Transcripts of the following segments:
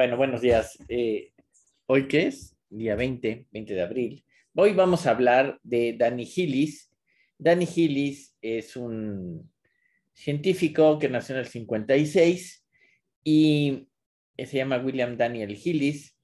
Bueno, buenos días. Eh, hoy qué es? Día 20, 20 de abril. Hoy vamos a hablar de Danny Hillis. Danny Hillis es un científico que nació en el 56 y se llama William Daniel Hillis.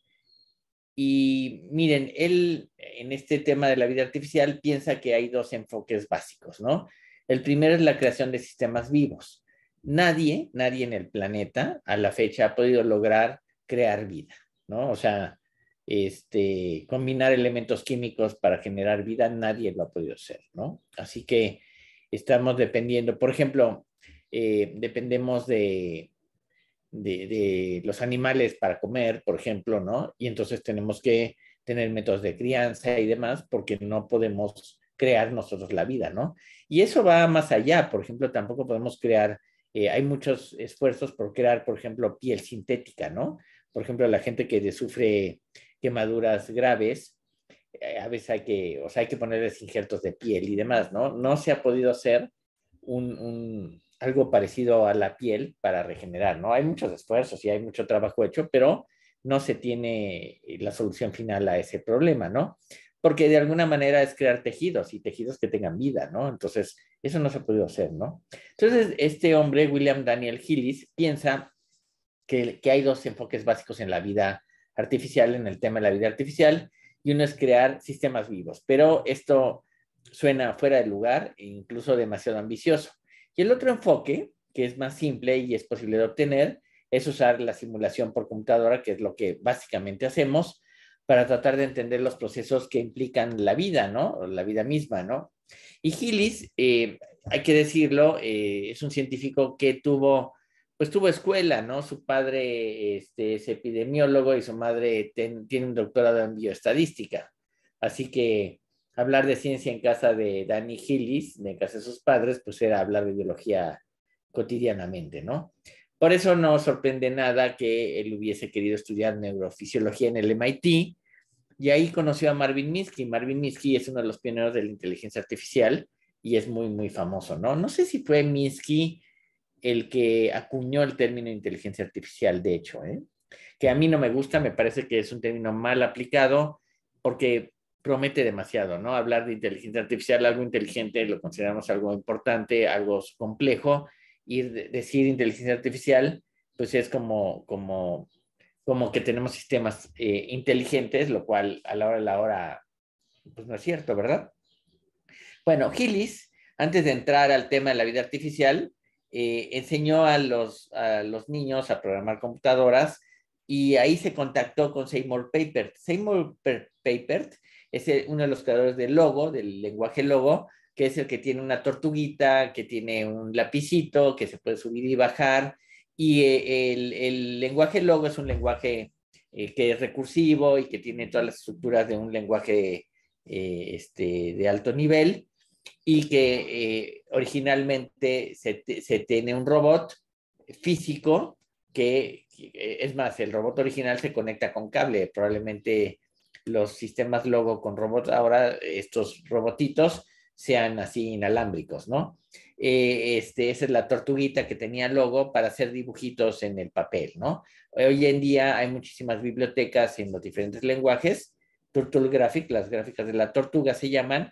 Y miren, él en este tema de la vida artificial piensa que hay dos enfoques básicos, ¿no? El primero es la creación de sistemas vivos. Nadie, nadie en el planeta a la fecha ha podido lograr crear vida, ¿no? O sea, este, combinar elementos químicos para generar vida, nadie lo ha podido hacer, ¿no? Así que estamos dependiendo, por ejemplo, eh, dependemos de, de, los animales para comer, por ejemplo, ¿no? Y entonces tenemos que tener métodos de crianza y demás porque no podemos crear nosotros la vida, ¿no? Y eso va más allá, por ejemplo, tampoco podemos crear, eh, hay muchos esfuerzos por crear, por ejemplo, piel sintética, ¿no? por ejemplo, la gente que sufre quemaduras graves, eh, a veces hay que, o sea, hay que ponerles injertos de piel y demás, ¿no? No se ha podido hacer un, algo parecido a la piel para regenerar, ¿no? Hay muchos esfuerzos y hay mucho trabajo hecho, pero no se tiene eh, la solución final a ese problema, ¿no? Porque de alguna manera es crear tejidos y tejidos que tengan vida, ¿no? Entonces, eso no se ha podido hacer, ¿no? Entonces, este hombre, William Daniel Hillis, piensa que, hay dos enfoques básicos en la vida artificial, en el tema de la vida artificial, y uno es crear sistemas vivos, pero esto suena fuera de lugar e incluso demasiado ambicioso. Y el otro enfoque, que es más simple y es posible de obtener, es usar la simulación por computadora, que es lo que básicamente hacemos, para tratar de entender los procesos que implican la vida, ¿no? la vida misma, ¿no? Y Gillis, eh, hay que decirlo, eh, es un científico que tuvo pues tuvo escuela, ¿no? Su padre este, es epidemiólogo y su madre tiene un doctorado en bioestadística. Así que hablar de ciencia en casa de Danny Hillis, en casa de sus padres, pues era hablar de biología cotidianamente, ¿no? Por eso no sorprende nada que él hubiese querido estudiar neurofisiología en el MIT y ahí conoció a Marvin Minsky. Marvin Minsky es uno de los pioneros de la inteligencia artificial y es muy, muy famoso, ¿no? No sé si fue Minsky el que acuñó el término inteligencia artificial, de hecho, ¿eh? que a mí no me gusta, me parece que es un término mal aplicado porque promete demasiado, ¿no? Hablar de inteligencia artificial, algo inteligente, lo consideramos algo importante, algo complejo, y decir inteligencia artificial, pues es como, como, que tenemos sistemas eh, inteligentes, lo cual a la hora de la hora, pues no es cierto, ¿verdad? Bueno, Gilis, antes de entrar al tema de la vida artificial, eh, enseñó a los, a los niños a programar computadoras y ahí se contactó con Seymour Papert. Seymour Papert es uno de los creadores del logo, del lenguaje logo, que es el que tiene una tortuguita, que tiene un lapicito, que se puede subir y bajar. Y eh, el, el lenguaje logo es un lenguaje eh, que es recursivo y que tiene todas las estructuras de un lenguaje este, de alto nivel y que originalmente se, tiene un robot físico que, eh, es más, el robot original se conecta con cable, probablemente los sistemas logo con robots, ahora estos robotitos sean así inalámbricos, ¿no? Eh, este, esa es la tortuguita que tenía logo para hacer dibujitos en el papel, ¿no? Hoy en día hay muchísimas bibliotecas en los diferentes lenguajes, Turtle Graphic, las gráficas de la tortuga se llaman,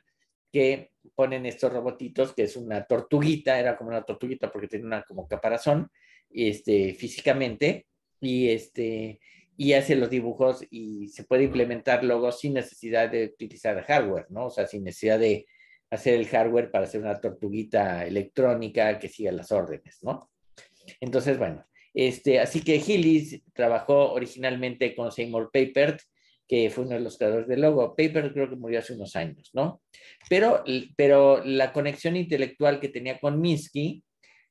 que ponen estos robotitos, que es una tortuguita, era como una tortuguita porque tiene una como caparazón, este, físicamente, y este, y hace los dibujos y se puede implementar luego sin necesidad de utilizar hardware, ¿no? O sea, sin necesidad de hacer el hardware para hacer una tortuguita electrónica que siga las órdenes, ¿no? Entonces, bueno, este, así que Hillis trabajó originalmente con Seymour Papert que fue uno de los creadores del logo. Paper creo que murió hace unos años, ¿no? Pero, pero la conexión intelectual que tenía con Minsky,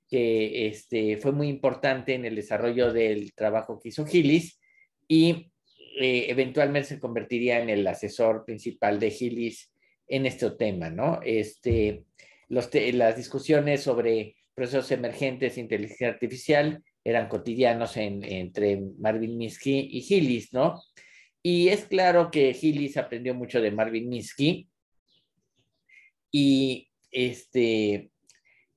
que este, fue muy importante en el desarrollo del trabajo que hizo Gillis, y eh, eventualmente se convertiría en el asesor principal de Gillis en este tema, ¿no? Este, las discusiones sobre procesos emergentes e inteligencia artificial eran cotidianos entre Marvin Minsky y Gillis, ¿no? Y es claro que Gillis aprendió mucho de Marvin Minsky. Y este,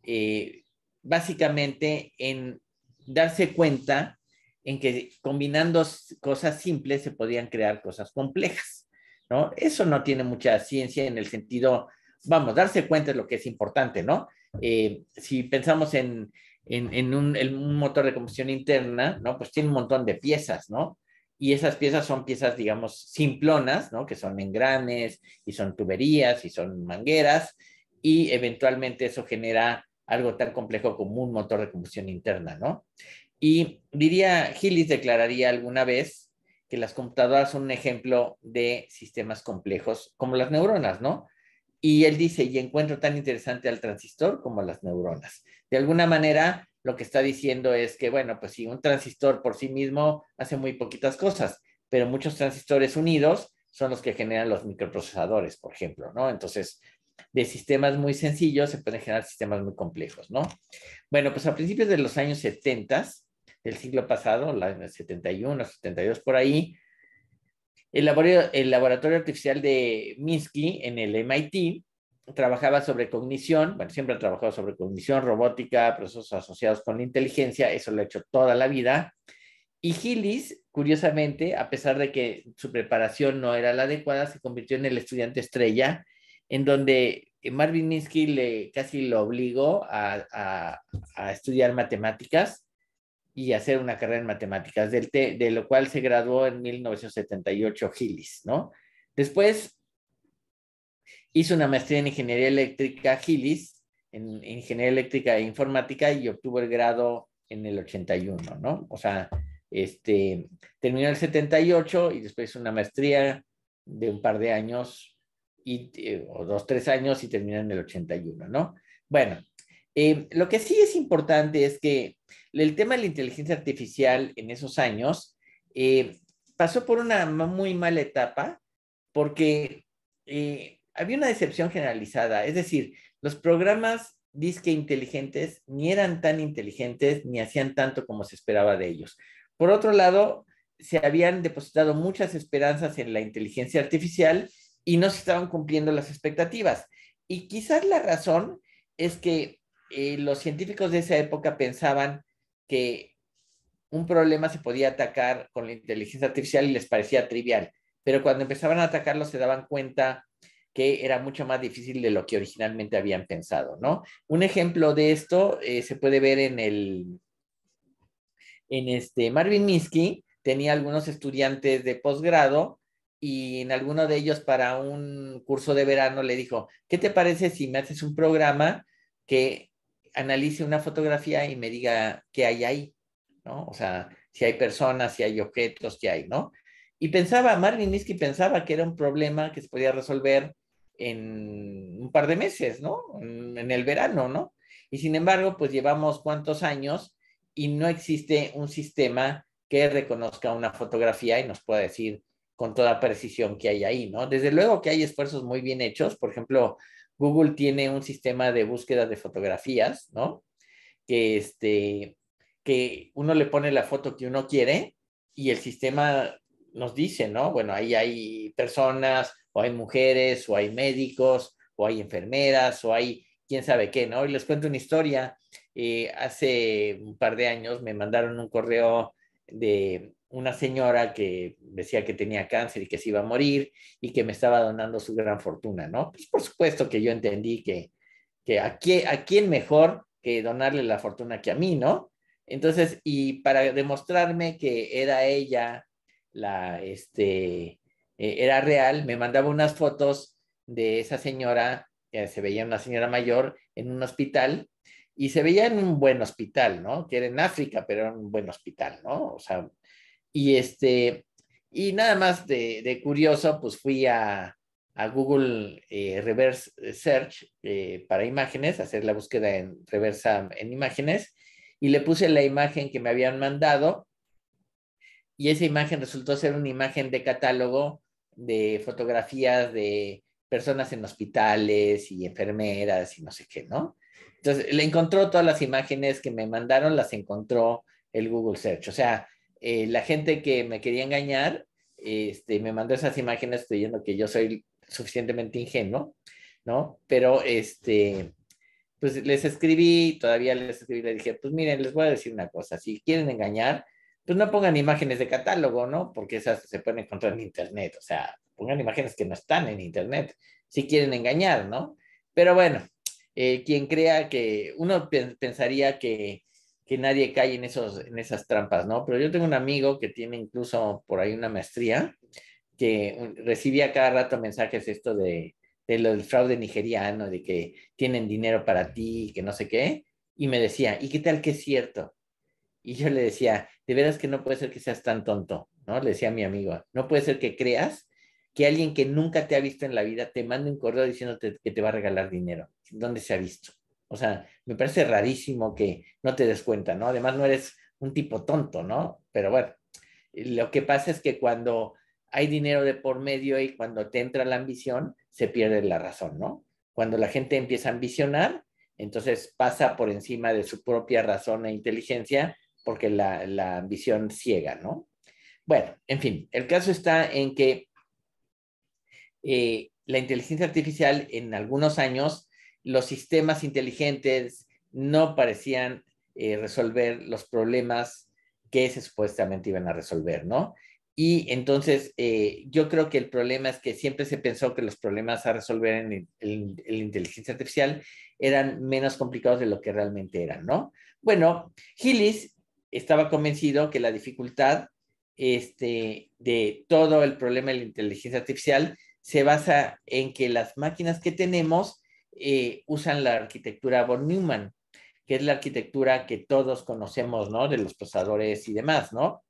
eh, básicamente en darse cuenta en que combinando cosas simples se podían crear cosas complejas, ¿no? Eso no tiene mucha ciencia en el sentido, vamos, darse cuenta es lo que es importante, ¿no? Eh, si pensamos en, un, motor de combustión interna, ¿no? Pues tiene un montón de piezas, ¿no? y esas piezas son piezas, digamos, simplonas, ¿no? Que son engranes y son tuberías y son mangueras y eventualmente eso genera algo tan complejo como un motor de combustión interna, ¿no? Y diría, Gillis declararía alguna vez que las computadoras son un ejemplo de sistemas complejos como las neuronas, ¿no? Y él dice, y encuentro tan interesante al transistor como las neuronas. De alguna manera, lo que está diciendo es que, bueno, pues sí, un transistor por sí mismo hace muy poquitas cosas, pero muchos transistores unidos son los que generan los microprocesadores, por ejemplo, ¿no? Entonces, de sistemas muy sencillos se pueden generar sistemas muy complejos, ¿no? Bueno, pues a principios de los años 70 del siglo pasado, la 71, 72 por ahí, el laboratorio artificial de Minsky en el MIT trabajaba sobre cognición, bueno, siempre ha trabajado sobre cognición, robótica, procesos asociados con la inteligencia, eso lo ha hecho toda la vida. Y Gillis, curiosamente, a pesar de que su preparación no era la adecuada, se convirtió en el estudiante estrella, en donde Marvin Minsky le casi lo obligó a, estudiar matemáticas y hacer una carrera en matemáticas, del de lo cual se graduó en 1978 Gillis, ¿no? Después Hizo una maestría en Ingeniería Eléctrica Gilis, en Ingeniería Eléctrica e Informática, y obtuvo el grado en el 81, ¿no? O sea, este, terminó el 78 y después una maestría de un par de años, y, eh, o dos, tres años, y terminó en el 81, ¿no? Bueno, eh, lo que sí es importante es que el tema de la inteligencia artificial en esos años eh, pasó por una muy mala etapa porque había una decepción generalizada, es decir, los programas disque inteligentes ni eran tan inteligentes ni hacían tanto como se esperaba de ellos. Por otro lado, se habían depositado muchas esperanzas en la inteligencia artificial y no se estaban cumpliendo las expectativas. Y quizás la razón es que eh, los científicos de esa época pensaban que un problema se podía atacar con la inteligencia artificial y les parecía trivial, pero cuando empezaban a atacarlo se daban cuenta que era mucho más difícil de lo que originalmente habían pensado, ¿no? Un ejemplo de esto eh, se puede ver en el, en este, Marvin Minsky tenía algunos estudiantes de posgrado y en alguno de ellos para un curso de verano le dijo, ¿qué te parece si me haces un programa que analice una fotografía y me diga qué hay ahí? ¿No? O sea, si hay personas, si hay objetos, qué hay, ¿no? Y pensaba, Marvin Minsky pensaba que era un problema que se podía resolver en un par de meses, ¿no? En el verano, ¿no? Y sin embargo, pues llevamos cuántos años y no existe un sistema que reconozca una fotografía y nos pueda decir con toda precisión que hay ahí, ¿no? Desde luego que hay esfuerzos muy bien hechos, por ejemplo, Google tiene un sistema de búsqueda de fotografías, ¿no? Que este, que uno le pone la foto que uno quiere y el sistema nos dice, ¿no? Bueno, ahí hay personas, o hay mujeres, o hay médicos, o hay enfermeras, o hay quién sabe qué, ¿no? Y les cuento una historia. Eh, hace un par de años me mandaron un correo de una señora que decía que tenía cáncer y que se iba a morir y que me estaba donando su gran fortuna, ¿no? Pues por supuesto que yo entendí que, que a, a quién mejor que donarle la fortuna que a mí, ¿no? Entonces, y para demostrarme que era ella la, este, eh, era real, me mandaba unas fotos de esa señora, que se veía una señora mayor en un hospital, y se veía en un buen hospital, ¿no? Que era en África, pero era un buen hospital, ¿no? O sea, y este, y nada más de, curioso, pues fui a, Google eh, Reverse Search eh, para imágenes, hacer la búsqueda en reversa en imágenes, y le puse la imagen que me habían mandado, y esa imagen resultó ser una imagen de catálogo de fotografías de personas en hospitales y enfermeras y no sé qué, ¿no? Entonces, le encontró todas las imágenes que me mandaron, las encontró el Google Search. O sea, eh, la gente que me quería engañar, este, me mandó esas imágenes creyendo que yo soy suficientemente ingenuo, ¿no? Pero, este, pues les escribí, todavía les escribí, le dije, pues miren, les voy a decir una cosa, si quieren engañar, pues no pongan imágenes de catálogo, ¿no? Porque esas se pueden encontrar en Internet, o sea, pongan imágenes que no están en Internet, si quieren engañar, ¿no? Pero bueno, eh, quien crea que uno pensaría que, nadie cae en, esos, en esas trampas, ¿no? Pero yo tengo un amigo que tiene incluso por ahí una maestría que recibía cada rato mensajes esto de, de lo del fraude nigeriano, de que tienen dinero para ti, que no sé qué, y me decía, ¿y qué tal que es cierto? Y yo le decía, de veras que no puede ser que seas tan tonto, ¿no? Le decía a mi amigo, no puede ser que creas que alguien que nunca te ha visto en la vida te mande un correo diciéndote que te va a regalar dinero. ¿Dónde se ha visto? O sea, me parece rarísimo que no te des cuenta, ¿no? Además, no eres un tipo tonto, ¿no? Pero bueno, lo que pasa es que cuando hay dinero de por medio y cuando te entra la ambición, se pierde la razón, ¿no? Cuando la gente empieza a ambicionar, entonces pasa por encima de su propia razón e inteligencia porque la, la ambición ciega, ¿no? Bueno, en fin, el caso está en que eh, la inteligencia artificial en algunos años, los sistemas inteligentes no parecían eh, resolver los problemas que se supuestamente iban a resolver, ¿no? Y entonces eh, yo creo que el problema es que siempre se pensó que los problemas a resolver en, la inteligencia artificial eran menos complicados de lo que realmente eran, ¿no? Bueno, Hillis estaba convencido que la dificultad este, de todo el problema de la inteligencia artificial se basa en que las máquinas que tenemos eh, usan la arquitectura von Neumann, que es la arquitectura que todos conocemos, ¿no? De los procesadores y demás, ¿no?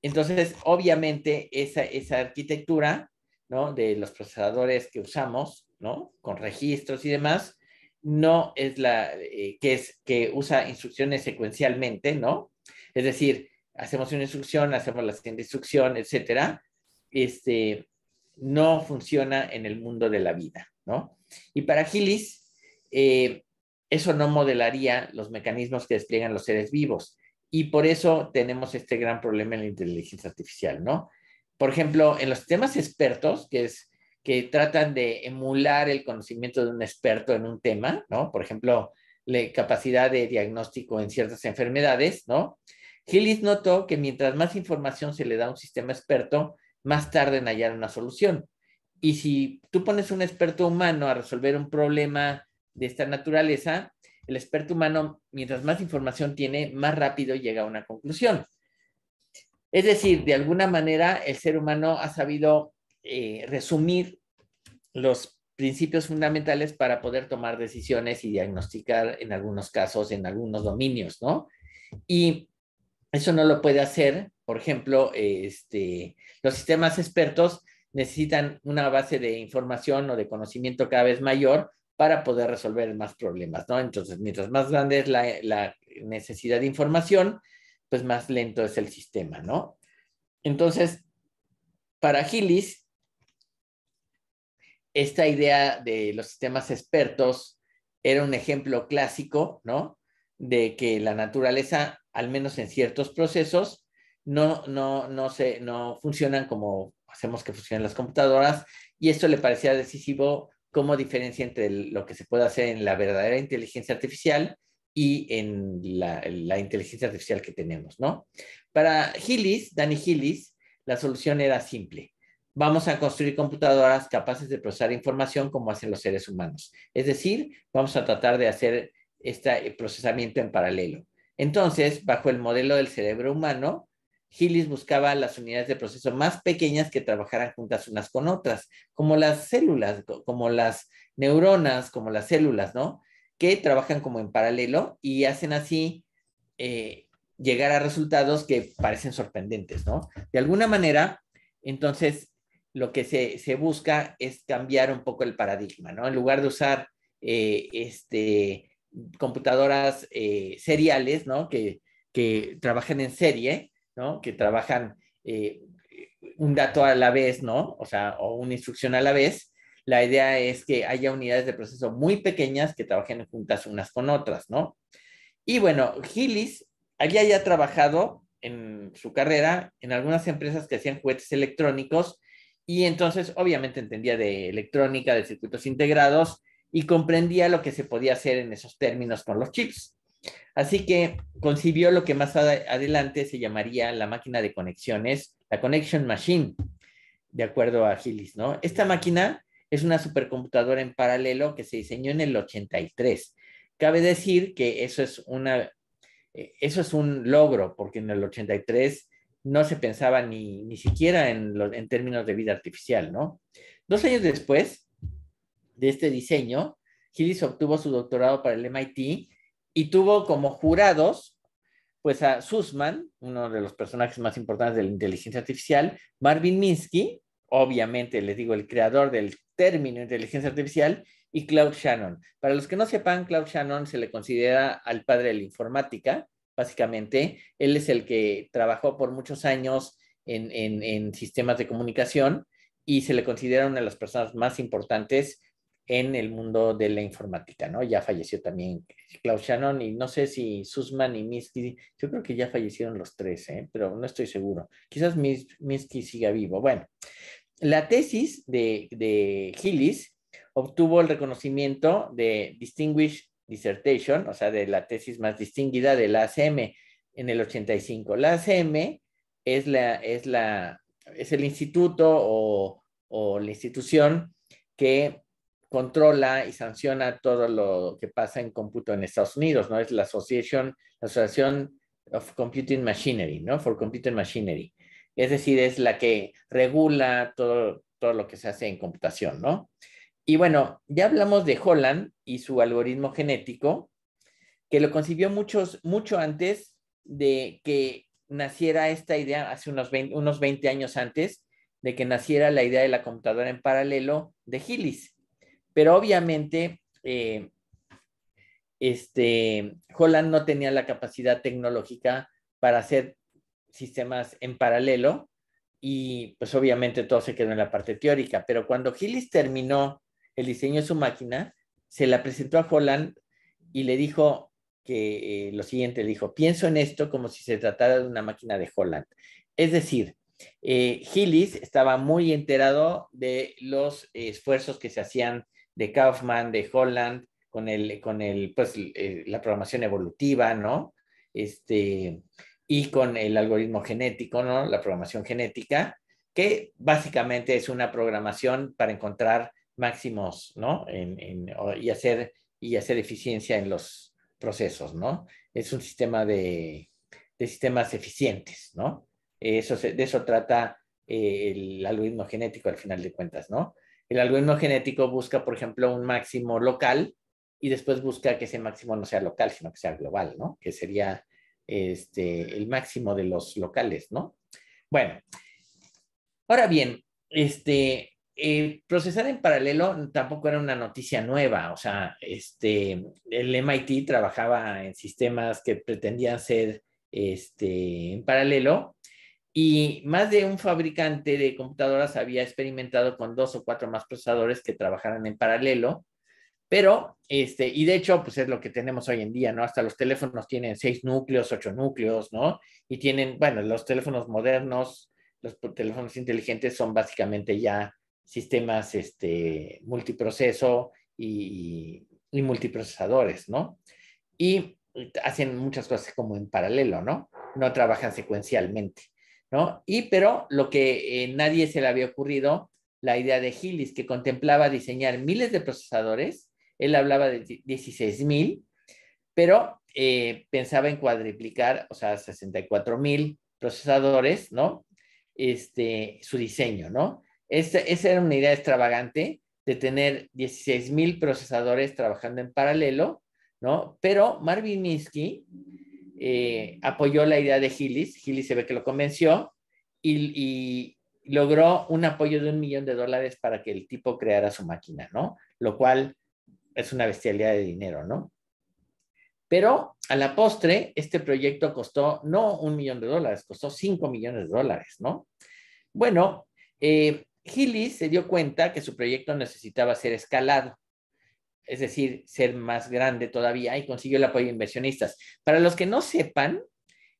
Entonces, obviamente, esa, esa arquitectura, ¿no? De los procesadores que usamos, ¿no? Con registros y demás, no es la eh, que, es, que usa instrucciones secuencialmente, ¿no? Es decir, hacemos una instrucción, hacemos la siguiente instrucción, etcétera. Este, no funciona en el mundo de la vida, ¿no? Y para Gilles eh, eso no modelaría los mecanismos que despliegan los seres vivos. Y por eso tenemos este gran problema en la inteligencia artificial, ¿no? Por ejemplo, en los temas expertos, que es que tratan de emular el conocimiento de un experto en un tema, ¿no? Por ejemplo, la capacidad de diagnóstico en ciertas enfermedades, ¿no? Hillis notó que mientras más información se le da a un sistema experto, más tarde en hallar una solución. Y si tú pones un experto humano a resolver un problema de esta naturaleza, el experto humano, mientras más información tiene, más rápido llega a una conclusión. Es decir, de alguna manera, el ser humano ha sabido eh, resumir los principios fundamentales para poder tomar decisiones y diagnosticar en algunos casos, en algunos dominios, ¿no? Y eso no lo puede hacer, por ejemplo, este, los sistemas expertos necesitan una base de información o de conocimiento cada vez mayor para poder resolver más problemas, ¿no? Entonces, mientras más grande es la, necesidad de información, pues más lento es el sistema, ¿no? Entonces, para Gillis, esta idea de los sistemas expertos era un ejemplo clásico, ¿no? de que la naturaleza, al menos en ciertos procesos, no, no, no, se, no funcionan como hacemos que funcionen las computadoras y esto le parecía decisivo como diferencia entre lo que se puede hacer en la verdadera inteligencia artificial y en la, inteligencia artificial que tenemos, ¿no? Para Hillis, Danny Hillis, la solución era simple. Vamos a construir computadoras capaces de procesar información como hacen los seres humanos. Es decir, vamos a tratar de hacer este procesamiento en paralelo. Entonces, bajo el modelo del cerebro humano, Hillis buscaba las unidades de proceso más pequeñas que trabajaran juntas unas con otras, como las células, como las neuronas, como las células, ¿no? Que trabajan como en paralelo y hacen así eh, llegar a resultados que parecen sorprendentes, ¿no? De alguna manera, entonces, lo que se, busca es cambiar un poco el paradigma, ¿no? En lugar de usar eh, este, computadoras eh, seriales, ¿no? Que, que trabajan en serie, ¿no? Que trabajan eh, un dato a la vez, ¿no? O sea, o una instrucción a la vez. La idea es que haya unidades de proceso muy pequeñas que trabajen juntas unas con otras, ¿no? Y bueno, Gillis había ya trabajado en su carrera en algunas empresas que hacían juguetes electrónicos y entonces obviamente entendía de electrónica, de circuitos integrados y comprendía lo que se podía hacer en esos términos con los chips. Así que concibió lo que más adelante se llamaría la máquina de conexiones, la Connection Machine, de acuerdo a Gillis, ¿no? Esta máquina es una supercomputadora en paralelo que se diseñó en el 83. Cabe decir que eso es una eh, eso es un logro, porque en el 83 no se pensaba ni, siquiera en, en, términos de vida artificial, ¿no? Dos años después, de este diseño, Gillis obtuvo su doctorado para el MIT y tuvo como jurados pues a Sussman, uno de los personajes más importantes de la inteligencia artificial, Marvin Minsky, obviamente les digo el creador del término inteligencia artificial, y Claude Shannon. Para los que no sepan, Claude Shannon se le considera al padre de la informática, básicamente. Él es el que trabajó por muchos años en, en sistemas de comunicación y se le considera una de las personas más importantes en el mundo de la informática, ¿no? Ya falleció también Klaus Shannon y no sé si Sussman y Minsky, yo creo que ya fallecieron los tres, ¿eh? pero no estoy seguro. Quizás Minsky siga vivo. Bueno, la tesis de, de Hillis obtuvo el reconocimiento de Distinguished Dissertation, o sea, de la tesis más distinguida de la ACM en el 85. La ACM es, la, es, la, es el instituto o, o la institución que controla y sanciona todo lo que pasa en cómputo en Estados Unidos, ¿no? Es la Association, la Asociación of Computing Machinery, ¿no? For Computing Machinery. Es decir, es la que regula todo, todo lo que se hace en computación, ¿no? Y bueno, ya hablamos de Holland y su algoritmo genético, que lo concibió muchos, mucho antes de que naciera esta idea, hace unos 20, unos 20 años antes de que naciera la idea de la computadora en paralelo de Hillis pero obviamente eh, este, Holland no tenía la capacidad tecnológica para hacer sistemas en paralelo y pues obviamente todo se quedó en la parte teórica, pero cuando Gillis terminó el diseño de su máquina, se la presentó a Holland y le dijo que eh, lo siguiente, le dijo, pienso en esto como si se tratara de una máquina de Holland. Es decir, eh, Gillis estaba muy enterado de los esfuerzos que se hacían de Kaufman, de Holland, con el, con el, pues, eh, la programación evolutiva, ¿no? Este, y con el algoritmo genético, ¿no? La programación genética, que básicamente es una programación para encontrar máximos, ¿no? En, en, y, hacer, y hacer eficiencia en los procesos, ¿no? Es un sistema de, de sistemas eficientes, ¿no? Eso de eso trata eh, el algoritmo genético al final de cuentas, ¿no? El algoritmo genético busca, por ejemplo, un máximo local y después busca que ese máximo no sea local, sino que sea global, ¿no? Que sería este, el máximo de los locales, ¿no? Bueno, ahora bien, este, eh, procesar en paralelo tampoco era una noticia nueva, o sea, este, el MIT trabajaba en sistemas que pretendían ser este, en paralelo y más de un fabricante de computadoras había experimentado con dos o cuatro más procesadores que trabajaran en paralelo, pero, este, y de hecho, pues es lo que tenemos hoy en día, ¿no? Hasta los teléfonos tienen seis núcleos, ocho núcleos, ¿no? Y tienen, bueno, los teléfonos modernos, los teléfonos inteligentes son básicamente ya sistemas, este, multiproceso y, y multiprocesadores, ¿no? Y eh, hacen muchas cosas como en paralelo, ¿no? No trabajan secuencialmente. Y pero lo que eh, nadie se le había ocurrido, la idea de Gillis, que contemplaba diseñar miles de procesadores, él hablaba de 16.000 mil, pero eh, pensaba en cuadriplicar, o sea, 64.000 mil procesadores, ¿no? Este, su diseño, ¿no? esa era una idea extravagante de tener 16.000 mil procesadores trabajando en paralelo, ¿no? Pero Marvin Minsky eh, apoyó la idea de Gillis, Gillis se ve que lo convenció y, logró un apoyo de un millón de dólares para que el tipo creara su máquina, ¿no? Lo cual es una bestialidad de dinero, ¿no? Pero a la postre, este proyecto costó no un millón de dólares, costó cinco millones de dólares, ¿no? Bueno, eh, Gillis se dio cuenta que su proyecto necesitaba ser escalado es decir, ser más grande todavía y consiguió el apoyo de inversionistas. Para los que no sepan,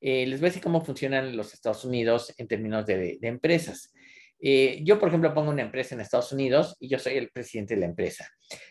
eh, les voy a decir cómo funcionan los Estados Unidos en términos de, empresas. Eh, yo, por ejemplo, pongo una empresa en Estados Unidos y yo soy el presidente de la empresa.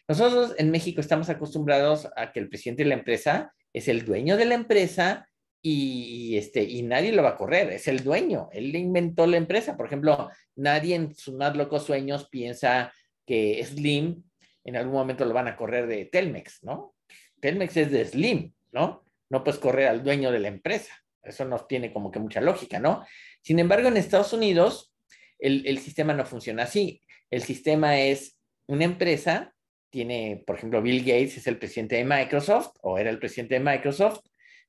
Nosotros en México estamos acostumbrados a que el presidente de la empresa es el dueño de la empresa y, este, y nadie lo va a correr, es el dueño, él inventó la empresa. Por ejemplo, nadie en sus más locos sueños piensa que Slim en algún momento lo van a correr de Telmex, ¿no? Telmex es de Slim, ¿no? No puedes correr al dueño de la empresa. Eso no tiene como que mucha lógica, ¿no? Sin embargo, en Estados Unidos, el, el sistema no funciona así. El sistema es una empresa, tiene, por ejemplo, Bill Gates es el presidente de Microsoft o era el presidente de Microsoft,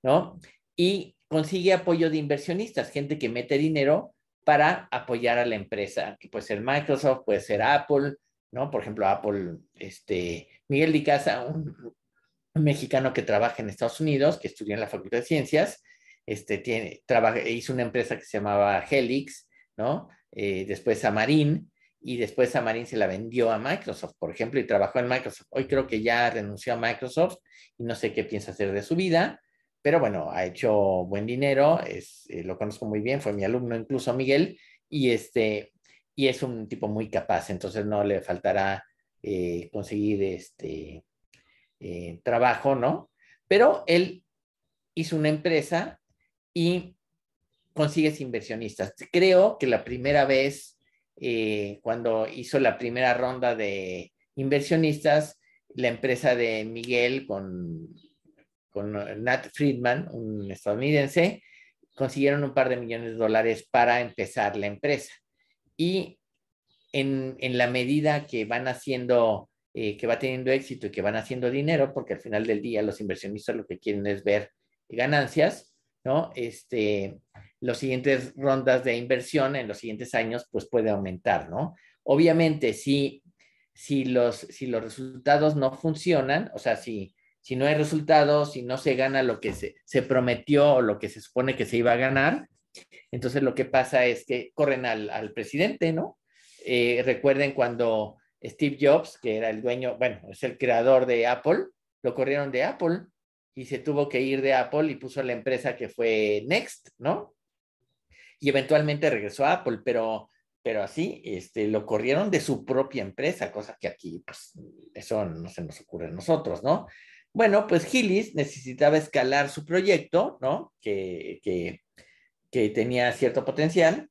¿no? Y consigue apoyo de inversionistas, gente que mete dinero para apoyar a la empresa, que puede ser Microsoft, puede ser Apple, ¿no? Por ejemplo, Apple, este, Miguel de Casa, un, mexicano que trabaja en Estados Unidos, que estudió en la Facultad de Ciencias, este, tiene, hizo una empresa que se llamaba Helix, ¿no? Eh, después después Marín, y después Marín se la vendió a Microsoft, por ejemplo, y trabajó en Microsoft. Hoy creo que ya renunció a Microsoft y no sé qué piensa hacer de su vida, pero bueno, ha hecho buen dinero, es, eh, lo conozco muy bien, fue mi alumno incluso Miguel, y este, y es un tipo muy capaz, entonces no le faltará eh, conseguir este eh, trabajo, ¿no? Pero él hizo una empresa y consigues inversionistas. Creo que la primera vez, eh, cuando hizo la primera ronda de inversionistas, la empresa de Miguel con, con Nat Friedman, un estadounidense, consiguieron un par de millones de dólares para empezar la empresa y en, la medida que van haciendo, eh, que va teniendo éxito y que van haciendo dinero, porque al final del día los inversionistas lo que quieren es ver ganancias, ¿no? Este, los siguientes rondas de inversión en los siguientes años, pues puede aumentar, ¿no? Obviamente, si, si, los, si los resultados no funcionan, o sea, si, si no hay resultados, si no se gana lo que se, se prometió o lo que se supone que se iba a ganar, entonces lo que pasa es que corren al, presidente, ¿no? Eh, recuerden cuando Steve Jobs, que era el dueño, bueno, es el creador de Apple, lo corrieron de Apple y se tuvo que ir de Apple y puso la empresa que fue Next, ¿no? Y eventualmente regresó a Apple, pero, pero así, este, lo corrieron de su propia empresa, cosa que aquí, pues, eso no se nos ocurre a nosotros, ¿no? Bueno, pues Gillis necesitaba escalar su proyecto, ¿no? Que, que que tenía cierto potencial.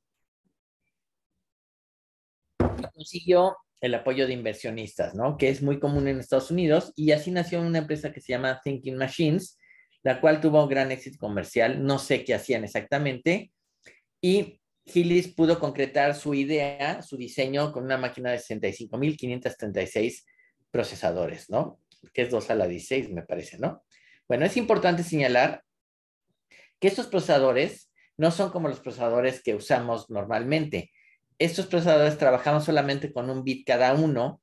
Consiguió el apoyo de inversionistas, ¿no? Que es muy común en Estados Unidos y así nació una empresa que se llama Thinking Machines, la cual tuvo un gran éxito comercial, no sé qué hacían exactamente, y Gillis pudo concretar su idea, su diseño con una máquina de 65.536 procesadores, ¿no? Que es 2 a la 16, me parece, ¿no? Bueno, es importante señalar que estos procesadores no son como los procesadores que usamos normalmente. Estos procesadores trabajaban solamente con un bit cada uno,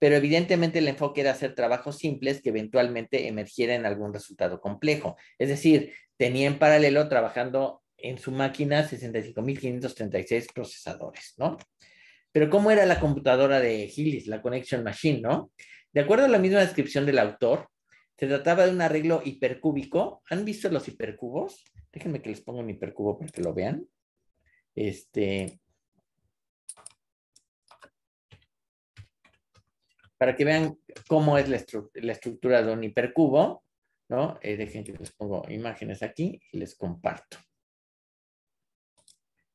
pero evidentemente el enfoque era hacer trabajos simples que eventualmente emergieran en algún resultado complejo. Es decir, tenía en paralelo trabajando en su máquina 65.536 procesadores, ¿no? Pero ¿cómo era la computadora de Hillis, la Connection Machine, ¿no? De acuerdo a la misma descripción del autor, se trataba de un arreglo hipercúbico. ¿Han visto los hipercubos? Déjenme que les ponga un hipercubo para que lo vean. Este. Para que vean cómo es la, estructura de un hipercubo, ¿no? Eh, dejen que les pongo imágenes aquí y les comparto.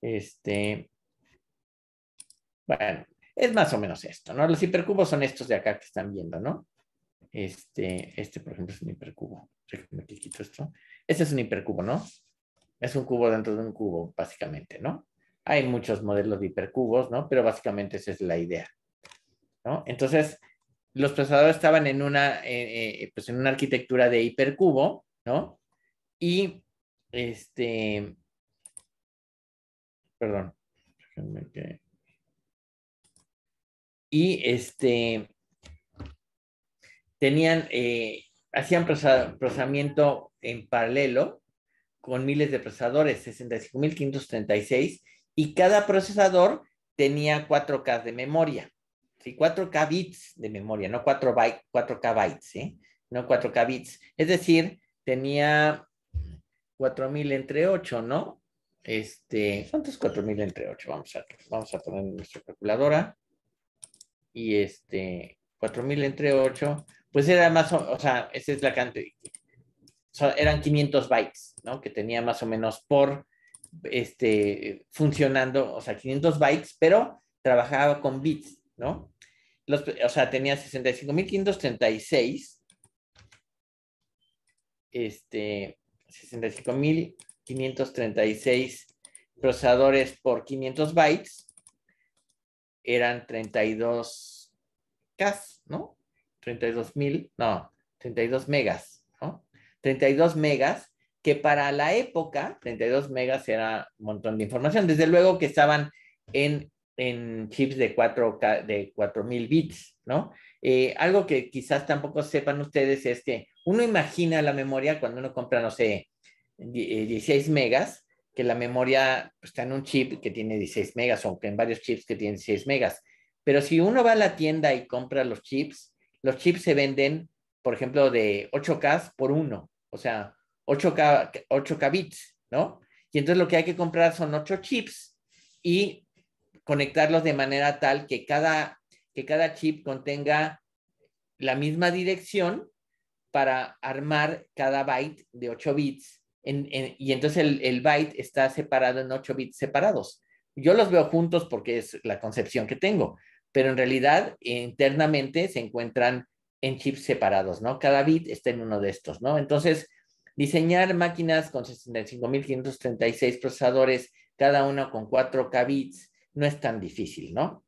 Este. Bueno, es más o menos esto, ¿no? Los hipercubos son estos de acá que están viendo, ¿no? Este, este, por ejemplo, es un hipercubo. Déjame que quito esto. Este es un hipercubo, ¿no? Es un cubo dentro de un cubo, básicamente, ¿no? Hay muchos modelos de hipercubos, ¿no? Pero básicamente esa es la idea, ¿no? Entonces, los procesadores estaban en una, eh, eh, pues en una arquitectura de hipercubo, ¿no? Y, este, perdón, déjenme que... Y, este, tenían, eh, hacían procesamiento en paralelo con miles de procesadores, 65.536, y cada procesador tenía 4K de memoria, ¿sí? 4K bits de memoria, no 4 byte, 4K bytes, ¿sí? no 4K bits. Es decir, tenía 4.000 entre 8, ¿no? Este, ¿cuántos 4.000 entre 8? Vamos a, vamos a poner en nuestra calculadora. Y este, 4.000 entre 8, pues era más, o, o sea, esa es la cantidad, eran 500 bytes, ¿no? Que tenía más o menos por, este, funcionando, o sea, 500 bytes, pero trabajaba con bits, ¿no? Los, o sea, tenía 65.536, este, 65.536 procesadores por 500 bytes, eran 32K, ¿no? 32 mil, no, 32 megas, ¿no? 32 megas, que para la época, 32 megas era un montón de información. Desde luego que estaban en, chips de 4 de 4000 bits, ¿no? Eh, algo que quizás tampoco sepan ustedes es que uno imagina la memoria cuando uno compra, no sé, 16 eh, megas, que la memoria está en un chip que tiene 16 megas o en varios chips que tienen 16 megas. Pero si uno va a la tienda y compra los chips, los chips se venden, por ejemplo, de 8K por uno, o sea, 8K, bits, ¿no? Y entonces lo que hay que comprar son 8 chips y conectarlos de manera tal que cada, que cada chip contenga la misma dirección para armar cada byte de 8 bits. y entonces el, el, byte está separado en 8 bits separados. Yo los veo juntos porque es la concepción que tengo, pero en realidad internamente se encuentran en chips separados, ¿no? Cada bit está en uno de estos, ¿no? Entonces, diseñar máquinas con 65.536 procesadores, cada uno con 4K bits, no es tan difícil, ¿no?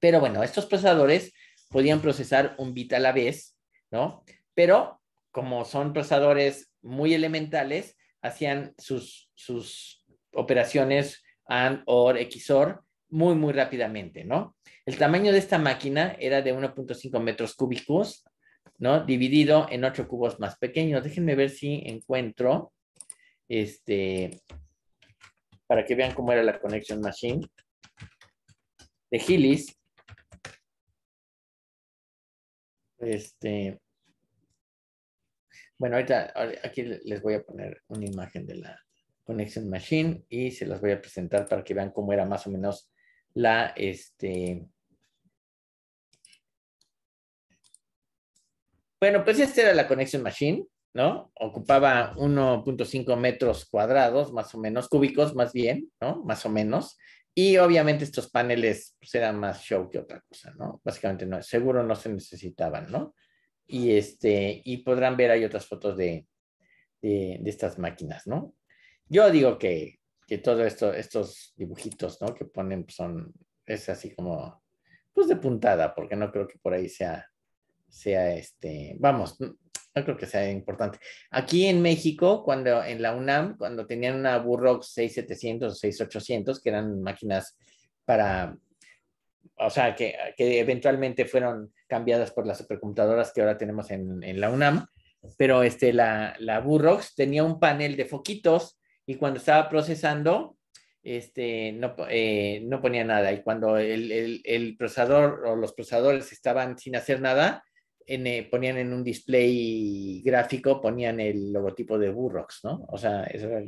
Pero bueno, estos procesadores podían procesar un bit a la vez, ¿no? Pero como son procesadores muy elementales, hacían sus, sus operaciones AND, OR, XOR muy, muy rápidamente, ¿no? El tamaño de esta máquina era de 1.5 metros cúbicos, ¿no? Dividido en 8 cubos más pequeños. Déjenme ver si encuentro, este, para que vean cómo era la Connection Machine de Gillis. Este, bueno, ahorita aquí les voy a poner una imagen de la Connection Machine y se las voy a presentar para que vean cómo era más o menos la, este... Bueno, pues esta era la Connection Machine, ¿no? Ocupaba 1.5 metros cuadrados, más o menos, cúbicos, más bien, ¿no? Más o menos. Y obviamente estos paneles pues, eran más show que otra cosa, ¿no? Básicamente no, seguro no se necesitaban, ¿no? Y este, y podrán ver, hay otras fotos de estas máquinas, ¿no? Yo digo que que todos esto, estos dibujitos, ¿no? Que ponen pues, son, es así como, pues de puntada, porque no creo que por ahí sea, sea este, vamos, no, creo que sea importante. Aquí en México, cuando en la UNAM, cuando tenían una Burroughs 6700 o 6800, que eran máquinas para, o sea, que, que, eventualmente fueron cambiadas por las supercomputadoras que ahora tenemos en, la UNAM, pero este, la, la tenía un panel de foquitos y cuando estaba procesando, este, no, eh, no ponía nada. Y cuando el, el, procesador o los procesadores estaban sin hacer nada, eh, ponían en un display gráfico, ponían el logotipo de Burrox, ¿no? O sea, eso era,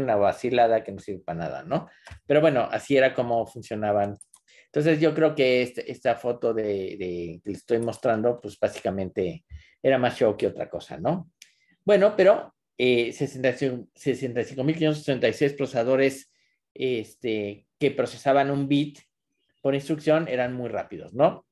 una vacilada que no sirve para nada, ¿no? Pero bueno, así era como funcionaban. Entonces yo creo que este, esta foto de, que les estoy mostrando, pues básicamente era más show que otra cosa, ¿no? Bueno, pero 65,536 eh, 66 procesadores este, que procesaban un bit por instrucción eran muy rápidos, ¿no?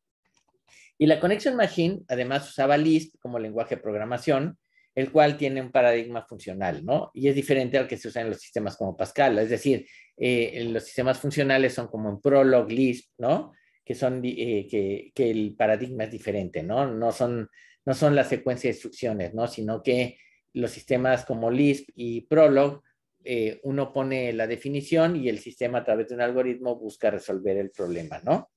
Y la Connection Machine además usaba Lisp como lenguaje de programación, el cual tiene un paradigma funcional, ¿no? Y es diferente al que se usa en los sistemas como Pascal, es decir, eh, los sistemas funcionales son como en Prolog, Lisp, ¿no? Que son, eh, que, el paradigma es diferente, ¿no? No son, no son la secuencia de instrucciones, ¿no? Sino que los sistemas como Lisp y Prolog, eh, uno pone la definición y el sistema a través de un algoritmo busca resolver el problema, ¿no?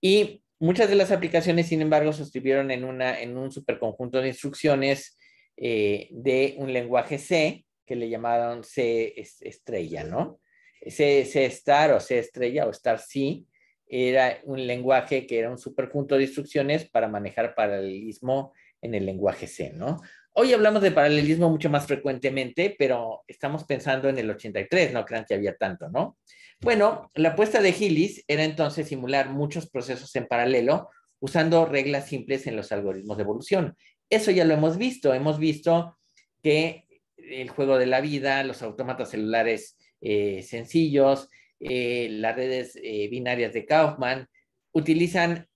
Y muchas de las aplicaciones, sin embargo, se escribieron en, una, en un superconjunto de instrucciones eh, de un lenguaje C que le llamaron C estrella, ¿no? C, C star o C estrella o star C era un lenguaje que era un superconjunto de instrucciones para manejar paralelismo en el lenguaje C, ¿no? Hoy hablamos de paralelismo mucho más frecuentemente, pero estamos pensando en el 83, no crean que había tanto, ¿no? Bueno, la apuesta de Hillis era entonces simular muchos procesos en paralelo usando reglas simples en los algoritmos de evolución. Eso ya lo hemos visto, hemos visto que el juego de la vida, los autómatas celulares eh, sencillos, eh, las redes eh, binarias de Kaufman, utilizan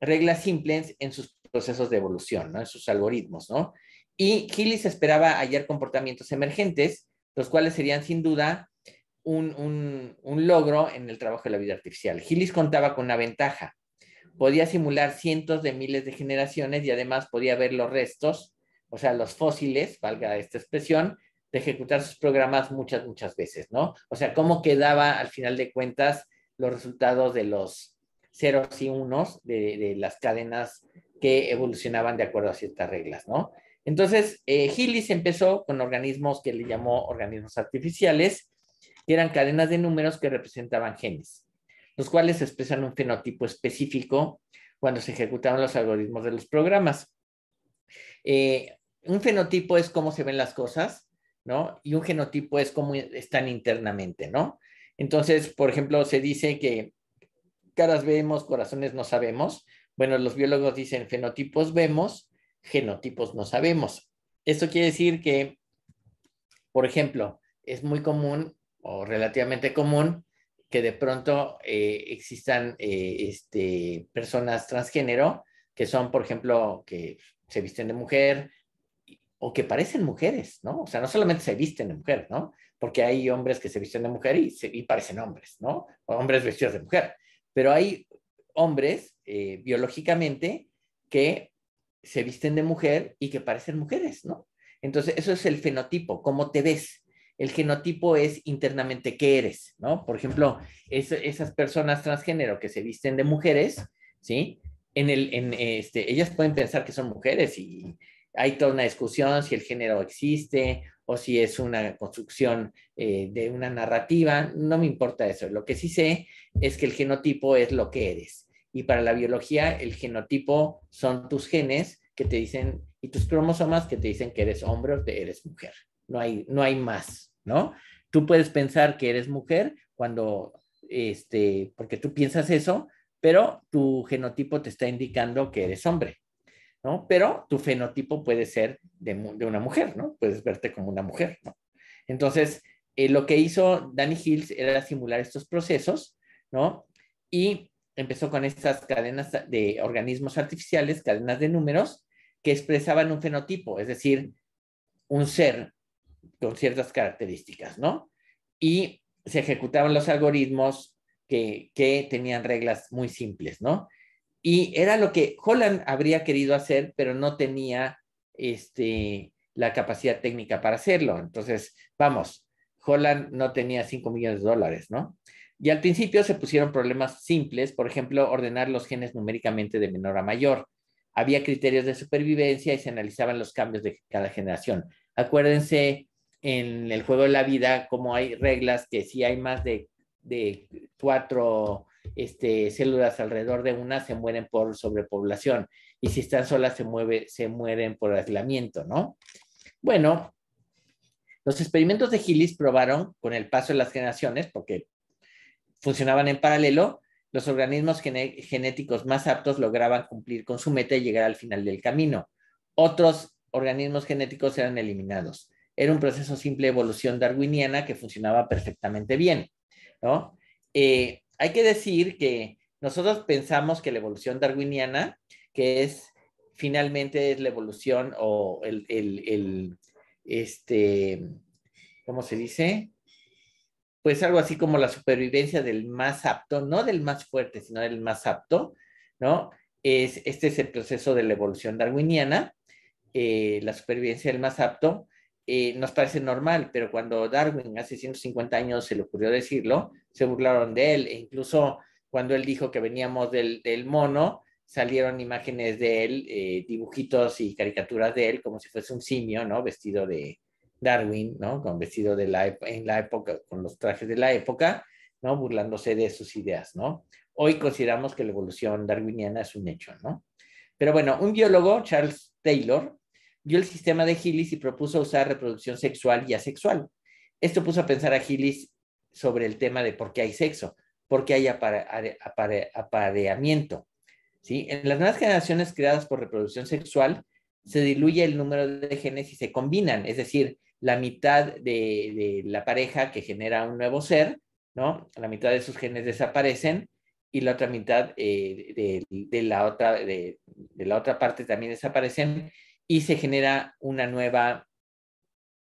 reglas simples en sus procesos de evolución, ¿no? En sus algoritmos, ¿no? Y Gillis esperaba hallar comportamientos emergentes, los cuales serían sin duda un, logro en el trabajo de la vida artificial. Gillis contaba con una ventaja. Podía simular cientos de miles de generaciones y además podía ver los restos, o sea, los fósiles, valga esta expresión, de ejecutar sus programas muchas, muchas veces, ¿no? O sea, cómo quedaba al final de cuentas los resultados de los ceros y unos de, de las cadenas que evolucionaban de acuerdo a ciertas reglas, ¿no? Entonces, eh, empezó con organismos que le llamó organismos artificiales, que eran cadenas de números que representaban genes, los cuales expresan un fenotipo específico cuando se ejecutaban los algoritmos de los programas. Eh, un fenotipo es cómo se ven las cosas, ¿no? Y un genotipo es cómo están internamente, ¿no? Entonces, por ejemplo, se dice que caras vemos, corazones no sabemos. Bueno, los biólogos dicen fenotipos vemos, genotipos no sabemos. Esto quiere decir que, por ejemplo, es muy común o relativamente común que de pronto eh, existan eh, este, personas transgénero que son, por ejemplo, que se visten de mujer o que parecen mujeres, ¿no? O sea, no solamente se visten de mujer, ¿no? Porque hay hombres que se visten de mujer y, se, y parecen hombres, ¿no? O hombres vestidos de mujer. Pero hay hombres eh, biológicamente que se visten de mujer y que parecen mujeres, ¿no? Entonces, eso es el fenotipo, cómo te ves. El genotipo es internamente qué eres, ¿no? Por ejemplo, esas personas transgénero que se visten de mujeres, ¿sí? En el, en este, ellas pueden pensar que son mujeres y hay toda una discusión si el género existe o si es una construcción eh, de una narrativa, no me importa eso. Lo que sí sé es que el genotipo es lo que eres y para la biología el genotipo son tus genes que te dicen y tus cromosomas que te dicen que eres hombre o que eres mujer. No hay, no hay más, ¿no? Tú puedes pensar que eres mujer cuando, este, porque tú piensas eso, pero tu genotipo te está indicando que eres hombre, ¿no? Pero tu fenotipo puede ser de, una mujer, ¿no? Puedes verte como una mujer, ¿no? Entonces, eh, lo que hizo Danny Hills era simular estos procesos, ¿no? Y empezó con estas cadenas de organismos artificiales, cadenas de números, que expresaban un fenotipo, es decir, un ser con ciertas características, ¿no? Y se ejecutaban los algoritmos que, que tenían reglas muy simples, ¿no? Y era lo que Holland habría querido hacer, pero no tenía este, la capacidad técnica para hacerlo. Entonces, vamos, Holland no tenía 5 millones de dólares, ¿no? Y al principio se pusieron problemas simples, por ejemplo, ordenar los genes numéricamente de menor a mayor. Había criterios de supervivencia y se analizaban los cambios de cada generación. Acuérdense en el juego de la vida como hay reglas que si hay más de, cuatro este, células alrededor de una se mueren por sobrepoblación y si están solas se, mueve, se mueren por aislamiento, ¿no? Bueno, los experimentos de Gillis probaron con el paso de las generaciones, porque funcionaban en paralelo, los organismos genéticos más aptos lograban cumplir con su meta y llegar al final del camino. Otros organismos genéticos eran eliminados. Era un proceso simple de evolución darwiniana que funcionaba perfectamente bien, eh, hay que decir que nosotros pensamos que la evolución darwiniana, que es finalmente es la evolución o el, el este, ¿cómo se dice? pues algo así como la supervivencia del más apto, no del más fuerte, sino del más apto, ¿no? Es, este es el proceso de la evolución darwiniana, eh, la supervivencia del más apto, eh, nos parece normal, pero cuando Darwin hace 150 años se le ocurrió decirlo, se burlaron de él, e incluso cuando él dijo que veníamos del, mono, salieron imágenes de él, eh, dibujitos y caricaturas de él, como si fuese un simio, ¿no? Vestido de, Darwin, ¿no? Con vestido de la, en la época, con los trajes de la época, ¿no? Burlándose de sus ideas, ¿no? Hoy consideramos que la evolución darwiniana es un hecho, ¿no? Pero bueno, un biólogo, Charles Taylor, vio el sistema de Gillis y propuso usar reproducción sexual y asexual. Esto puso a pensar a Gillis sobre el tema de por qué hay sexo, por qué hay apareamiento. ¿sí? En las nuevas generaciones creadas por reproducción sexual, se diluye el número de genes y se combinan, es decir, la mitad de, la pareja que genera un nuevo ser, ¿no? La mitad de sus genes desaparecen y la otra mitad eh, de, la otra, de, la otra parte también desaparecen y se genera una nueva,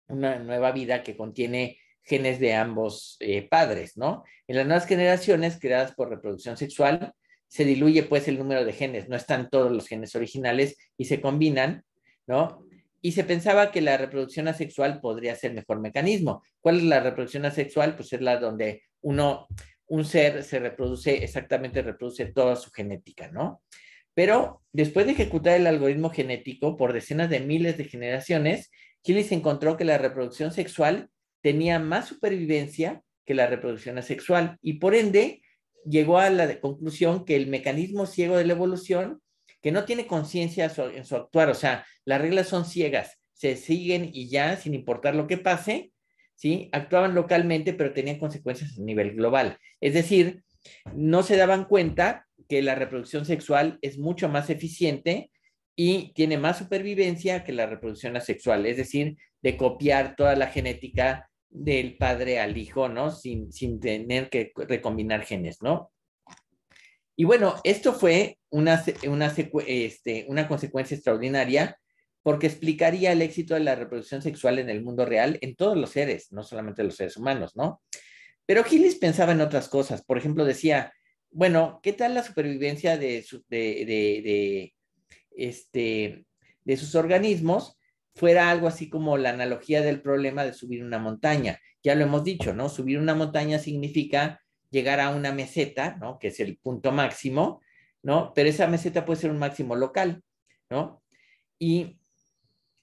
una nueva vida que contiene genes de ambos eh, padres, ¿no? En las nuevas generaciones creadas por reproducción sexual, se diluye pues el número de genes, no están todos los genes originales y se combinan, ¿no? y se pensaba que la reproducción asexual podría ser mejor mecanismo. ¿Cuál es la reproducción asexual? Pues es la donde uno, un ser se reproduce, exactamente reproduce toda su genética, ¿no? Pero después de ejecutar el algoritmo genético por decenas de miles de generaciones, Gillis encontró que la reproducción sexual tenía más supervivencia que la reproducción asexual y por ende llegó a la conclusión que el mecanismo ciego de la evolución que no tiene conciencia en su actuar, o sea, las reglas son ciegas, se siguen y ya, sin importar lo que pase, ¿sí? Actuaban localmente, pero tenían consecuencias a nivel global. Es decir, no se daban cuenta que la reproducción sexual es mucho más eficiente y tiene más supervivencia que la reproducción asexual, es decir, de copiar toda la genética del padre al hijo, ¿no? Sin, tener que recombinar genes, ¿no? Y bueno, esto fue una, este, una, consecuencia extraordinaria porque explicaría el éxito de la reproducción sexual en el mundo real en todos los seres, no solamente los seres humanos, ¿no? Pero Gillis pensaba en otras cosas. Por ejemplo, decía, bueno, ¿qué tal la supervivencia de, de, este, de sus organismos fuera algo así como la analogía del problema de subir una montaña? Ya lo hemos dicho, ¿no? Subir una montaña significa llegar a una meseta, ¿no? Que es el punto máximo, ¿no? Pero esa meseta puede ser un máximo local, ¿no? Y,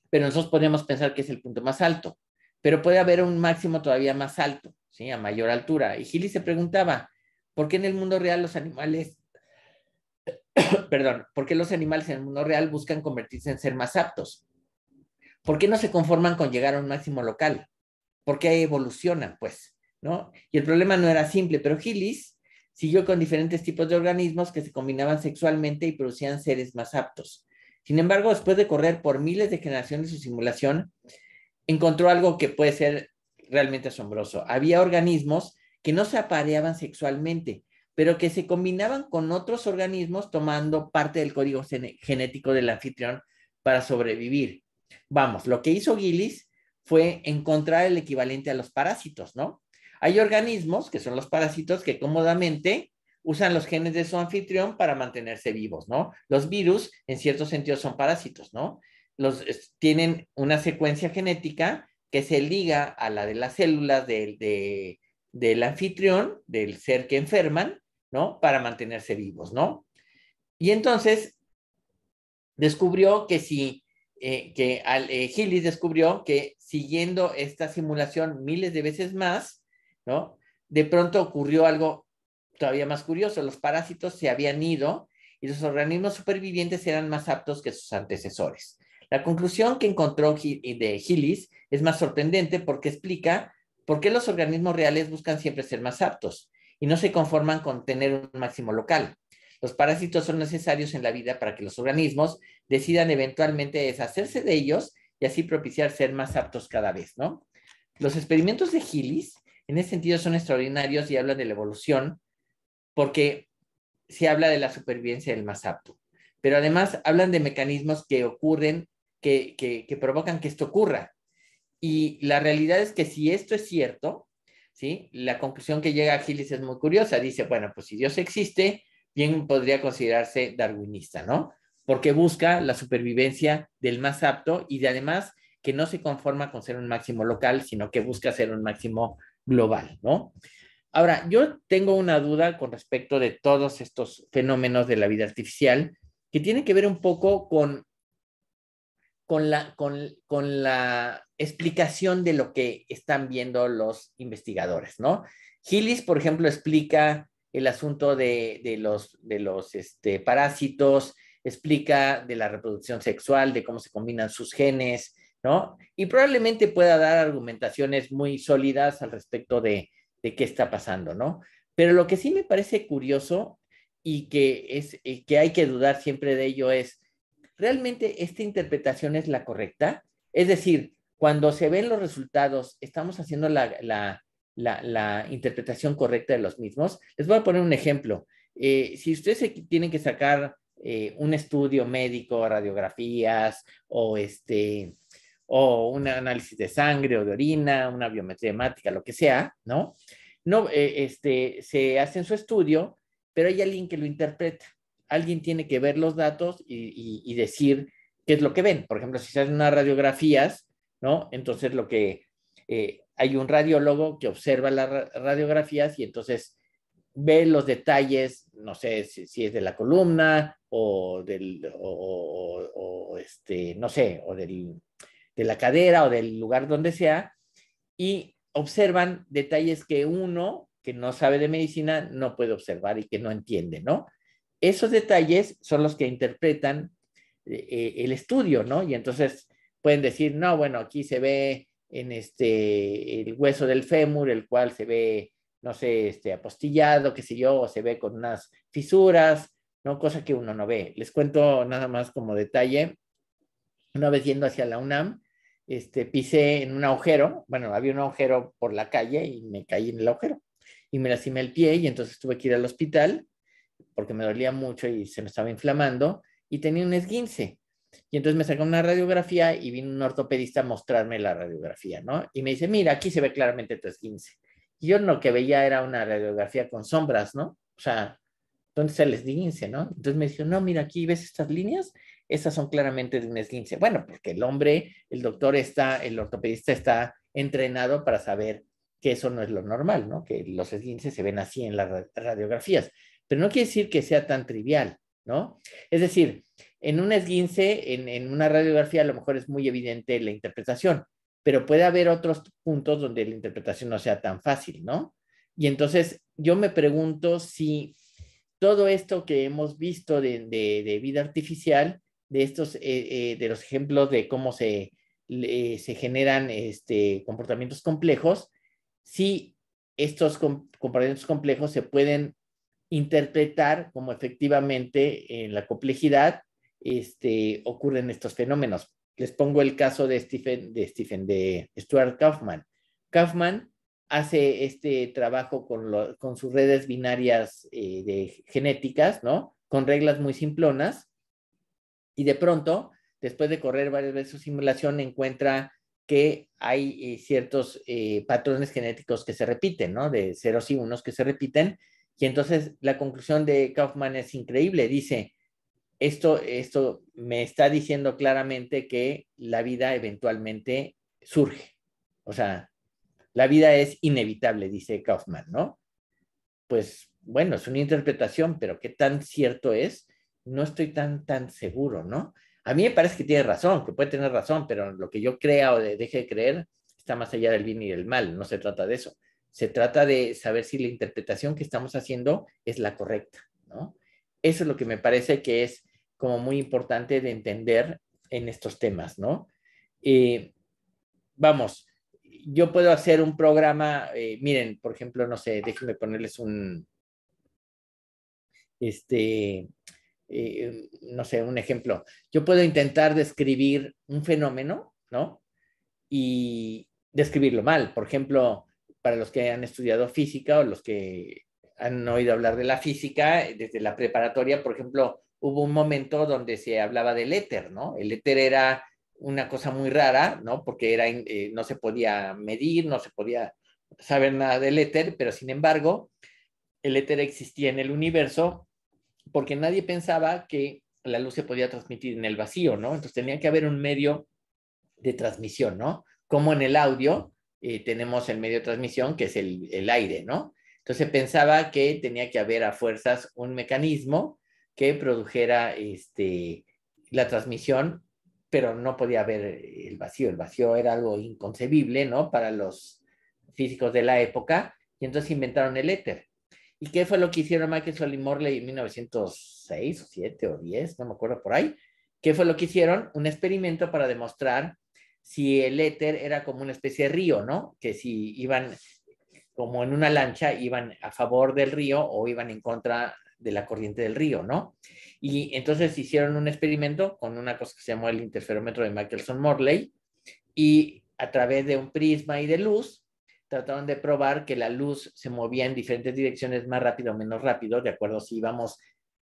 pero nosotros podríamos pensar que es el punto más alto, pero puede haber un máximo todavía más alto, ¿sí? A mayor altura. Y Gili se preguntaba, ¿por qué en el mundo real los animales, perdón, por qué los animales en el mundo real buscan convertirse en ser más aptos? ¿Por qué no se conforman con llegar a un máximo local? ¿Por qué evolucionan, pues? Y el problema no era simple, pero Gillis siguió con diferentes tipos de organismos que se combinaban sexualmente y producían seres más aptos. Sin embargo, después de correr por miles de generaciones su simulación, encontró algo que puede ser realmente asombroso. Había organismos que no se apareaban sexualmente, pero que se combinaban con otros organismos tomando parte del código genético del anfitrión para sobrevivir. Vamos, lo que hizo Gillis fue encontrar el equivalente a los parásitos, ¿no? Hay organismos, que son los parásitos, que cómodamente usan los genes de su anfitrión para mantenerse vivos, ¿no? Los virus, en cierto sentido, son parásitos, ¿no? Los, tienen una secuencia genética que se liga a la de las células del anfitrión, del ser que enferman, ¿no? Para mantenerse vivos, ¿no? Y entonces descubrió que si, eh, que eh, descubrió que siguiendo esta simulación miles de veces más, de pronto ocurrió algo todavía más curioso, los parásitos se habían ido y los organismos supervivientes eran más aptos que sus antecesores. La conclusión que encontró de Hillis es más sorprendente porque explica por qué los organismos reales buscan siempre ser más aptos y no se conforman con tener un máximo local. Los parásitos son necesarios en la vida para que los organismos decidan eventualmente deshacerse de ellos y así propiciar ser más aptos cada vez, ¿no? Los experimentos de Hillis en ese sentido son extraordinarios y hablan de la evolución porque se habla de la supervivencia del más apto. Pero además hablan de mecanismos que ocurren, que, provocan que esto ocurra. Y la realidad es que si esto es cierto, ¿sí? la conclusión que llega a Gilles es muy curiosa. Dice, bueno, pues si Dios existe, bien podría considerarse darwinista, ¿no? Porque busca la supervivencia del más apto y además que no se conforma con ser un máximo local, sino que busca ser un máximo global, ¿no? Ahora, yo tengo una duda con respecto de todos estos fenómenos de la vida artificial que tiene que ver un poco con, con, la, explicación de lo que están viendo los investigadores, ¿no? Gillis, por ejemplo, explica el asunto de, los, de los este, parásitos, explica de la reproducción sexual, de cómo se combinan sus genes, ¿no? Y probablemente pueda dar argumentaciones muy sólidas al respecto de, de qué está pasando, ¿no? Pero lo que sí me parece curioso y que, es, que hay que dudar siempre de ello es, ¿realmente esta interpretación es la correcta? Es decir, cuando se ven los resultados, ¿estamos haciendo la, la, la, interpretación correcta de los mismos? Les voy a poner un ejemplo. Eh, si ustedes tienen que sacar eh, un estudio médico, radiografías o este, o un análisis de sangre o de orina, una biometría hemática, lo que sea, ¿no? No, eh, este, se hace en su estudio, pero hay alguien que lo interpreta. Alguien tiene que ver los datos y, decir qué es lo que ven. Por ejemplo, si se hacen unas radiografías, ¿no? Entonces lo que eh, hay un radiólogo que observa las radiografías y entonces ve los detalles, no sé si, es de la columna o del, o este, no sé, o del de la cadera o del lugar donde sea, y observan detalles que uno que no sabe de medicina no puede observar y que no entiende, ¿no? Esos detalles son los que interpretan eh, eh, el estudio, ¿no? Y entonces pueden decir, no, bueno, aquí se ve en este el hueso del fémur, el cual se ve, no sé, este apostillado, qué sé yo, o se ve con unas fisuras, ¿no? Cosa que uno no ve. Les cuento nada más como detalle, una vez yendo hacia la UNAM, este, pisé en un agujero, bueno, había un agujero por la calle y me caí en el agujero y me lastimé el pie y entonces tuve que ir al hospital porque me dolía mucho y se me estaba inflamando y tenía un esguince. Y entonces me sacó una radiografía y vino un ortopedista a mostrarme la radiografía, ¿no? Y me dice, mira, aquí se ve claramente tu esguince. Y yo lo que veía era una radiografía con sombras, ¿no? O sea, ¿dónde está el esguince, no? Entonces me dijo, no, mira, aquí ves estas líneas esas son claramente de un esguince. Bueno, porque el hombre, el doctor está, el ortopedista está entrenado para saber que eso no es lo normal, ¿no? Que los esguinces se ven así en las radiografías. Pero no quiere decir que sea tan trivial, ¿no? Es decir, en un esguince, en, en una radiografía a lo mejor es muy evidente la interpretación, pero puede haber otros puntos donde la interpretación no sea tan fácil, ¿no? Y entonces yo me pregunto si todo esto que hemos visto de, de, de vida artificial de estos, eh, eh, de los ejemplos de cómo se, eh, generan este, comportamientos complejos, si estos comportamientos complejos se pueden interpretar como efectivamente en la complejidad este, ocurren estos fenómenos. Les pongo el caso de Stephen, de Stephen, de Stuart Kaufman. Kaufman hace este trabajo con, sus redes binarias de genéticas, ¿no? Con reglas muy simplonas, y de pronto, después de correr varias veces su simulación, encuentra que hay eh, ciertos eh, patrones genéticos que se repiten, ¿no? De ceros y unos que se repiten. Y entonces la conclusión de Kaufman es increíble. Dice, esto, esto me está diciendo claramente que la vida eventualmente surge. O sea, la vida es inevitable, dice Kaufman, ¿no? Pues bueno, es una interpretación, pero ¿qué tan cierto es? no estoy tan, tan seguro, ¿no? A mí me parece que tiene razón, que puede tener razón, pero lo que yo crea o deje de creer está más allá del bien y del mal, no se trata de eso. Se trata de saber si la interpretación que estamos haciendo es la correcta, ¿no? Eso es lo que me parece que es como muy importante de entender en estos temas, ¿no? Eh, vamos, yo puedo hacer un programa, eh, miren, por ejemplo, no sé, déjenme ponerles un, este, Mm, no sé, un ejemplo, yo puedo intentar describir un fenómeno, ¿no? Y describirlo mal. Por ejemplo, para los que han estudiado física o los que han oído hablar de la física eh, desde la preparatoria, por ejemplo, hubo un momento donde se hablaba del éter, ¿no? El éter era una cosa muy rara, ¿no? Porque era, eh, no se podía medir, no se podía saber nada del éter, pero sin embargo, el éter existía en el universo porque nadie pensaba que la luz se podía transmitir en el vacío, ¿no? Entonces tenía que haber un medio de transmisión, ¿no? Como en el audio eh, tenemos el medio de transmisión que es el, aire, ¿no? Entonces pensaba que tenía que haber a fuerzas un mecanismo que produjera este, la transmisión, pero no podía haber eh, el vacío. El vacío era algo inconcebible, ¿no? Para los físicos de la época, y entonces inventaron el éter. ¿Y qué fue lo que hicieron Michael y Morley en 1906 o 7 o 10? No me acuerdo por ahí. ¿Qué fue lo que hicieron? Un experimento para demostrar si el éter era como una especie de río, ¿no? Que si iban como en una lancha, iban a favor del río o iban en contra de la corriente del río, ¿no? Y entonces hicieron un experimento con una cosa que se llamó el interferómetro de Michelson-Morley y a través de un prisma y de luz trataron de probar que la luz se movía en diferentes direcciones más rápido o menos rápido, de acuerdo si íbamos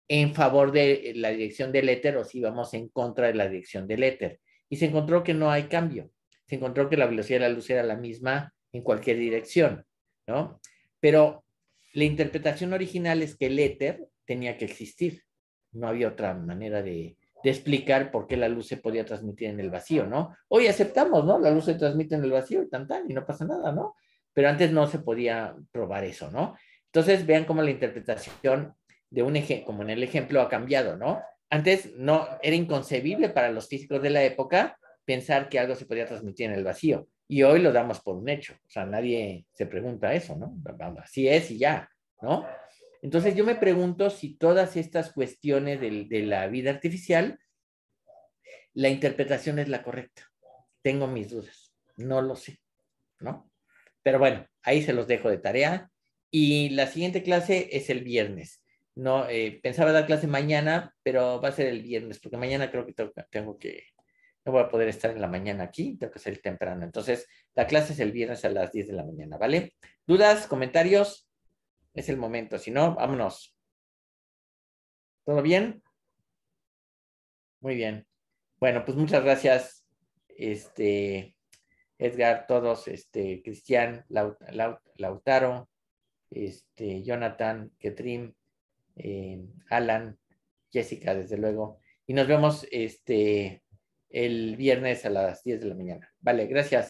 en favor de la dirección del éter o si íbamos en contra de la dirección del éter. Y se encontró que no hay cambio. Se encontró que la velocidad de la luz era la misma en cualquier dirección, ¿no? Pero la interpretación original es que el éter tenía que existir. No había otra manera de, explicar por qué la luz se podía transmitir en el vacío, ¿no? Hoy aceptamos, ¿no? La luz se transmite en el vacío y tan, y no pasa nada, ¿no? pero antes no se podía probar eso, ¿no? Entonces vean cómo la interpretación de un ejemplo, como en el ejemplo, ha cambiado, ¿no? Antes no era inconcebible para los físicos de la época pensar que algo se podía transmitir en el vacío. Y hoy lo damos por un hecho. O sea, nadie se pregunta eso, ¿no? Así es y ya, ¿no? Entonces yo me pregunto si todas estas cuestiones de, de la vida artificial, la interpretación es la correcta. Tengo mis dudas. No lo sé, ¿no? Pero bueno, ahí se los dejo de tarea. Y la siguiente clase es el viernes. No, eh, pensaba dar clase mañana, pero va a ser el viernes, porque mañana creo que tengo, tengo, que, no voy a poder estar en la mañana aquí, tengo que salir temprano. Entonces, la clase es el viernes a las 10 de la mañana, ¿vale? ¿Dudas, comentarios? Es el momento, si no, vámonos. ¿Todo bien? Muy bien. Bueno, pues muchas gracias. Este, Edgar, todos, este, Cristian, Lautaro, este, Jonathan, Ketrim, em, Alan, Jessica, desde luego. Y nos vemos este, el viernes a las 10 de la mañana. Vale, gracias.